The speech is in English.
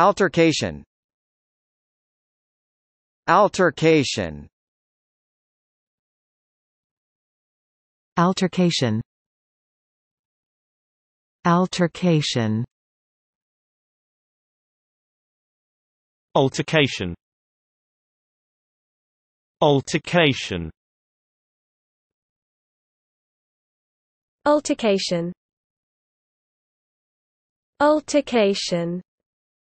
Altercation Altercation Altercation Altercation Altercation Altercation Altercation Altercation